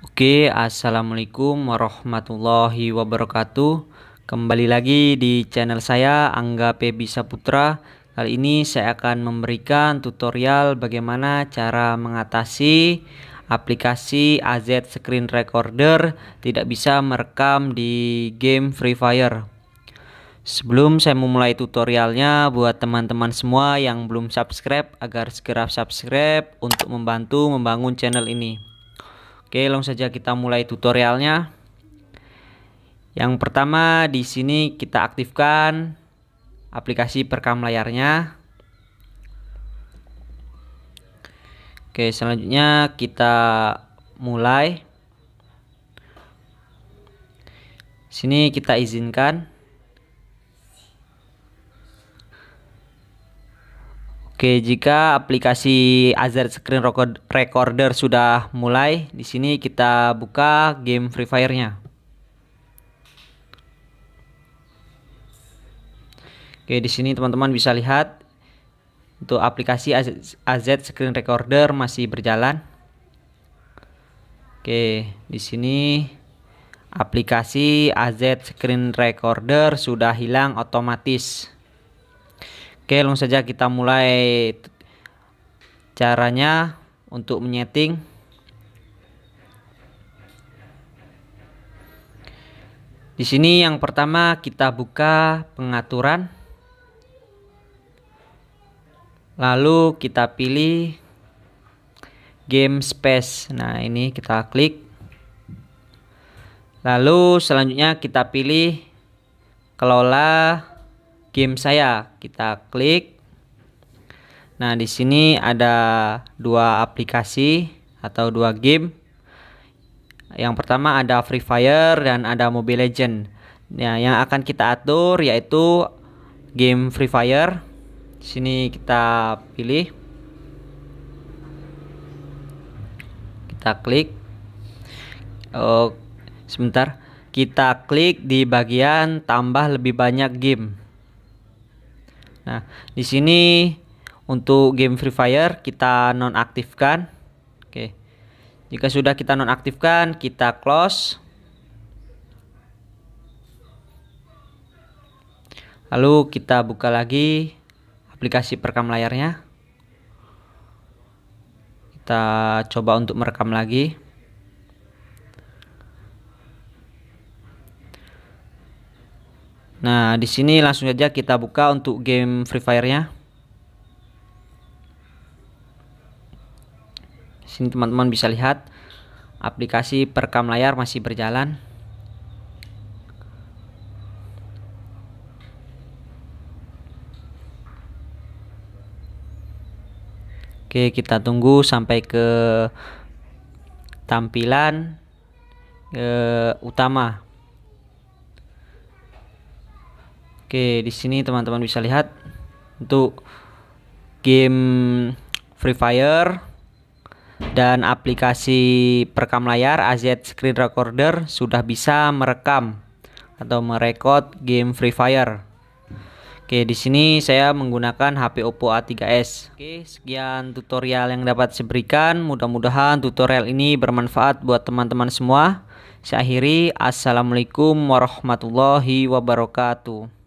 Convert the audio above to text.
Oke, assalamualaikum warahmatullahi wabarakatuh. Kembali lagi di channel saya Angga Pebi Saputra. Kali ini saya akan memberikan tutorial bagaimana cara mengatasi aplikasi AZ Screen Recorder tidak bisa merekam di game Free Fire. Sebelum saya memulai tutorialnya, buat teman-teman semua yang belum subscribe agar segera subscribe untuk membantu membangun channel ini. Oke, langsung saja kita mulai tutorialnya. Yang pertama di sini kita aktifkan aplikasi perekam layarnya. Oke, selanjutnya kita mulai. Sini kita izinkan Oke, jika aplikasi Azure Screen Recorder sudah mulai, di sini kita buka game Free Fire-nya. Oke, di sini teman-teman bisa lihat untuk aplikasi AZ Screen Recorder masih berjalan. Oke, di sini aplikasi AZ Screen Recorder sudah hilang otomatis. Oke, langsung saja kita mulai caranya untuk menyeting. Di sini yang pertama kita buka pengaturan. Lalu kita pilih game space. Nah, ini kita klik. Lalu selanjutnya kita pilih kelola game saya. Kita klik. Nah, di sini ada dua aplikasi atau dua game. Yang pertama ada Free Fire dan ada Mobile Legend. Nah, yang akan kita atur yaitu game Free Fire. Di sini kita pilih. Kita klik. Oh, sebentar. Kita klik di bagian tambah lebih banyak game. Nah, di sini untuk game Free Fire kita nonaktifkan. Oke. Jika sudah kita nonaktifkan, kita close. Lalu kita buka lagi aplikasi perekam layarnya. Kita coba untuk merekam lagi. Nah, di sini langsung saja kita buka untuk game Free Fire-nya. Sini teman-teman bisa lihat aplikasi perekam layar masih berjalan. Oke, kita tunggu sampai ke tampilan e, utama. Oke, di sini teman-teman bisa lihat untuk game Free Fire dan aplikasi perekam layar AZ Screen Recorder sudah bisa merekam atau merekod game Free Fire. Oke, di sini saya menggunakan HP Oppo A3s. Oke, sekian tutorial yang dapat saya berikan. Mudah-mudahan tutorial ini bermanfaat buat teman-teman semua. Saya akhiri, Assalamualaikum warahmatullahi wabarakatuh.